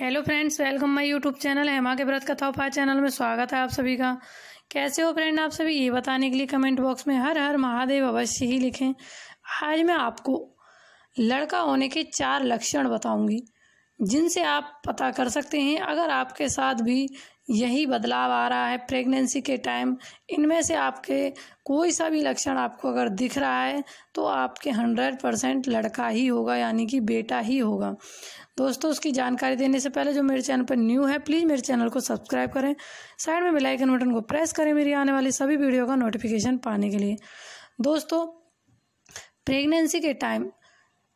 hello friends welcome my YouTube channel Hema के व्रत कथा उपाय चैनल में स्वागत है आप सभी का कैसे हो फ्रेंड आप सभी ये बताने के लिए कमेंट बॉक्स में हर हर महादेव अवश्य ही लिखें आज मैं आपको लड़का होने के चार लक्षण बताऊंगी जिनसे आप पता कर सकते हैं अगर आपके साथ भी यही बदलाव आ रहा है प्रेगनेंसी के टाइम इनमें से आपके कोई सा भी लक्षण आपको अगर दिख रहा है तो आपके हंड्रेड परसेंट लड़का ही होगा यानी कि बेटा ही होगा दोस्तों उसकी जानकारी देने से पहले जो मेरे चैनल पर न्यू है प्लीज़ मेरे चैनल को सब्सक्राइब करें साइड में बेलाइकन बटन को प्रेस करें मेरी आने वाली सभी वीडियो का नोटिफिकेशन पाने के लिए दोस्तों प्रेगनेंसी के टाइम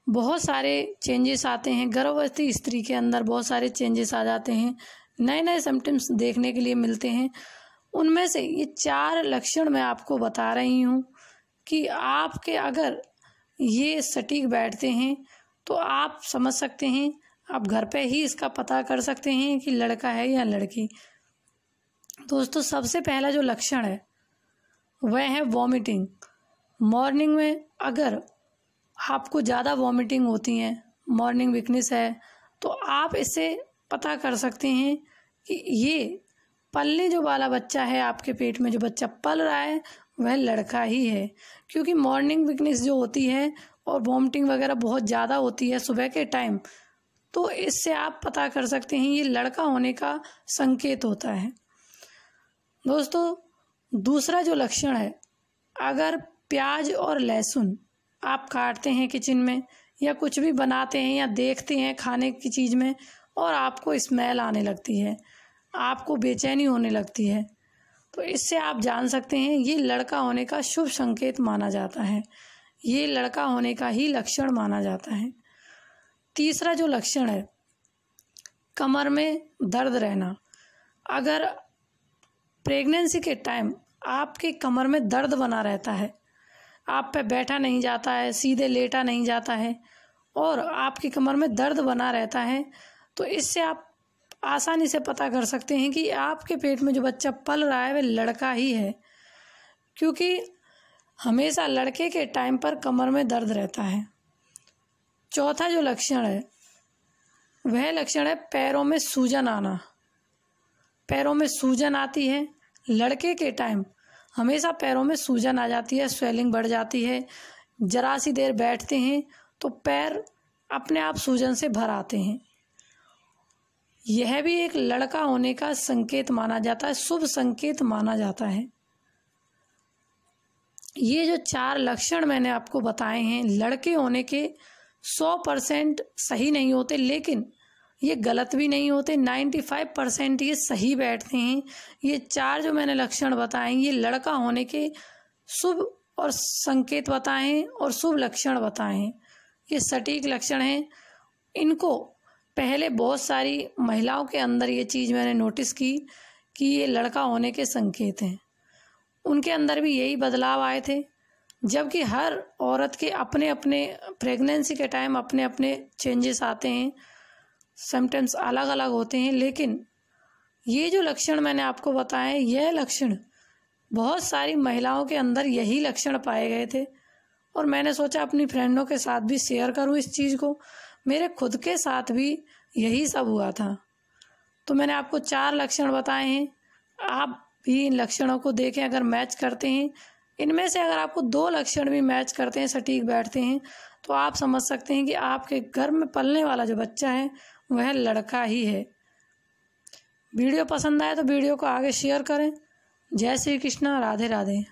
बहुत सारे चेंजेस आते हैं गर्भवती स्त्री के अंदर बहुत सारे चेंजेस आ जाते हैं नए नए सिम्टम्स देखने के लिए मिलते हैं उनमें से ये चार लक्षण मैं आपको बता रही हूँ कि आपके अगर ये सटीक बैठते हैं तो आप समझ सकते हैं आप घर पे ही इसका पता कर सकते हैं कि लड़का है या लड़की दोस्तों सबसे पहला जो लक्षण है वह है वॉमिटिंग मॉर्निंग में अगर आपको ज़्यादा वॉमिटिंग होती हैं मॉर्निंग वीकनेस है तो आप इससे पता कर सकते हैं कि ये पलने जो वाला बच्चा है आपके पेट में जो बच्चा पल रहा है वह लड़का ही है क्योंकि मॉर्निंग वीकनेस जो होती है और वॉमिटिंग वगैरह बहुत ज़्यादा होती है सुबह के टाइम तो इससे आप पता कर सकते हैं ये लड़का होने का संकेत होता है दोस्तों दूसरा जो लक्षण है अगर प्याज और लहसुन आप काटते हैं किचन में या कुछ भी बनाते हैं या देखते हैं खाने की चीज़ में और आपको स्मेल आने लगती है आपको बेचैनी होने लगती है तो इससे आप जान सकते हैं ये लड़का होने का शुभ संकेत माना जाता है ये लड़का होने का ही लक्षण माना जाता है तीसरा जो लक्षण है कमर में दर्द रहना अगर प्रेगनेंसी के टाइम आपके कमर में दर्द बना रहता है आप पे बैठा नहीं जाता है सीधे लेटा नहीं जाता है और आपकी कमर में दर्द बना रहता है तो इससे आप आसानी से पता कर सकते हैं कि आपके पेट में जो बच्चा पल रहा है वह लड़का ही है क्योंकि हमेशा लड़के के टाइम पर कमर में दर्द रहता है चौथा जो लक्षण है वह लक्षण है पैरों में सूजन आना पैरों में सूजन आती है लड़के के टाइम हमेशा पैरों में सूजन आ जाती है स्वेलिंग बढ़ जाती है जरा सी देर बैठते हैं तो पैर अपने आप सूजन से भर आते हैं यह भी एक लड़का होने का संकेत माना जाता है शुभ संकेत माना जाता है ये जो चार लक्षण मैंने आपको बताए हैं लड़के होने के सौ परसेंट सही नहीं होते लेकिन ये गलत भी नहीं होते 95 परसेंट ये सही बैठते हैं ये चार जो मैंने लक्षण बताए ये लड़का होने के शुभ और संकेत बताएं और शुभ लक्षण बताएं ये सटीक लक्षण हैं इनको पहले बहुत सारी महिलाओं के अंदर ये चीज़ मैंने नोटिस की कि ये लड़का होने के संकेत हैं उनके अंदर भी यही बदलाव आए थे जबकि हर औरत के अपने अपने प्रेगनेंसी के टाइम अपने अपने चेंजेस आते हैं सिम्टम्स अलग अलग होते हैं लेकिन ये जो लक्षण मैंने आपको बताए यह लक्षण बहुत सारी महिलाओं के अंदर यही लक्षण पाए गए थे और मैंने सोचा अपनी फ्रेंडों के साथ भी शेयर करूं इस चीज़ को मेरे खुद के साथ भी यही सब हुआ था तो मैंने आपको चार लक्षण बताए हैं आप भी इन लक्षणों को देखें अगर मैच करते हैं इनमें से अगर आपको दो लक्षण भी मैच करते हैं सटीक बैठते हैं तो आप समझ सकते हैं कि आपके घर में पलने वाला जो बच्चा है वह लड़का ही है वीडियो पसंद आए तो वीडियो को आगे शेयर करें जय श्री कृष्णा राधे राधे